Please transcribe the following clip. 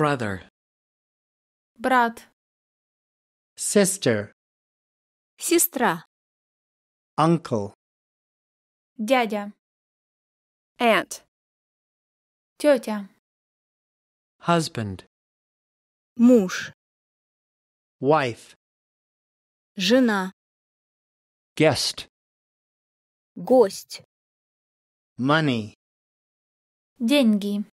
brother, брат, sister, сестра, uncle, дядя, aunt, тетя, husband, муж, wife, жена, guest, гость, money, деньги.